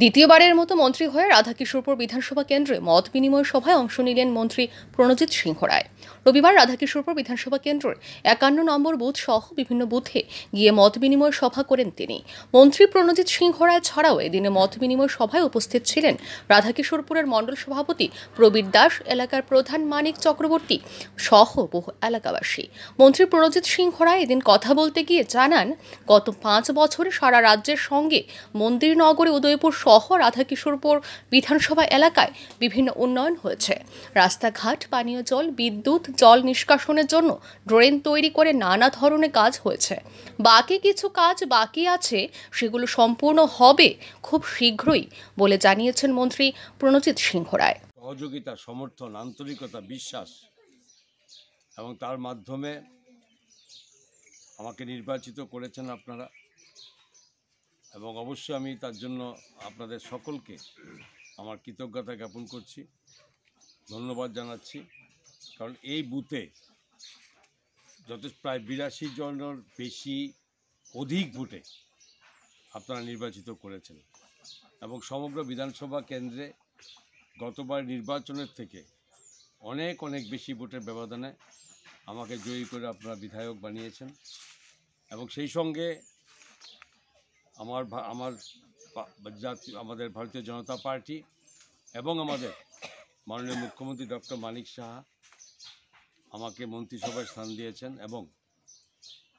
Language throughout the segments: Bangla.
দ্বিতীয়বারের মতো মন্ত্রী হয়ে রাধাকিশোরপুর বিধানসভা কেন্দ্রে মত বিনিময় সভায় অংশ নিলেন মন্ত্রী প্রণজিৎ সিংহ রায় রবিবার রাধাকিশোরপুর বিধানসভা কেন্দ্রের একান্ন নম্বর বুথ সহ বিভিন্ন বুথে গিয়ে মত বিনিময় সভা করেন তিনি মন্ত্রী প্রণজিৎ সিংহ রায় ছাড়াও এদিনে মত বিনিময় সভায় উপস্থিত ছিলেন রাধাকিশোরপুরের মণ্ডল সভাপতি প্রবীর দাস এলাকার প্রধান মানিক চক্রবর্তী সহ বহু এলাকাবাসী মন্ত্রী প্রণজিৎ সিংহ রায় এদিন কথা বলতে গিয়ে জানান গত পাঁচ বছরে সারা রাজ্যের সঙ্গে মন্দিরনগরে উদয়পুর সহ কিশোরপুর বিধানসভা এলাকায় বিভিন্ন উন্নয়ন হয়েছে রাস্তাঘাট পানীয় জল বিদ্যুৎ জল নিষ্কাশনের জন্য ড্রেন তৈরি করে নানা ধরনের কাজ হয়েছে বাকি কিছু কাজ বাকি আছে সেগুলো সম্পূর্ণ হবে খুব শীঘ্রই বলে জানিয়েছেন মন্ত্রী প্রণজিৎ সিংহ রায় সহযোগিতা সমর্থন আন্তরিকতা বিশ্বাস এবং তার মাধ্যমে আমাকে নির্বাচিত করেছেন আপনারা এবং অবশ্যই আমি তার জন্য আপনাদের সকলকে আমার কৃতজ্ঞতা জ্ঞাপন করছি ধন্যবাদ জানাচ্ছি কারণ এই বুথে যথেষ্ট প্রায় বিরাশি জনের বেশি অধিক ভোটে আপনারা নির্বাচিত করেছেন এবং সমগ্র বিধানসভা কেন্দ্রে গতবার নির্বাচনের থেকে অনেক অনেক বেশি ভোটের ব্যবধানে আমাকে জয়ী করে আপনারা বিধায়ক বানিয়েছেন এবং সেই সঙ্গে আমার আমার জাতি আমাদের ভারতীয় জনতা পার্টি এবং আমাদের মাননীয় মুখ্যমন্ত্রী ডক্টর মানিক সাহা আমাকে মন্ত্রিসভায় স্থান দিয়েছেন এবং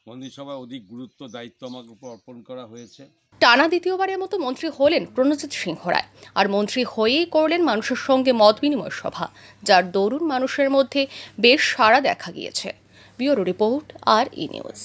মন্ত্রিসভায় অধিক গুরুত্ব দায়িত্ব আমার উপর অর্পণ করা হয়েছে টানা দ্বিতীয়বারের মতো মন্ত্রী হলেন প্রণজিৎ সিংহ রায় আর মন্ত্রী হয়েই করলেন মানুষের সঙ্গে মত বিনিময় সভা যার দরুন মানুষের মধ্যে বেশ সাড়া দেখা গিয়েছে ব্যুরো রিপোর্ট আর ই নিউজ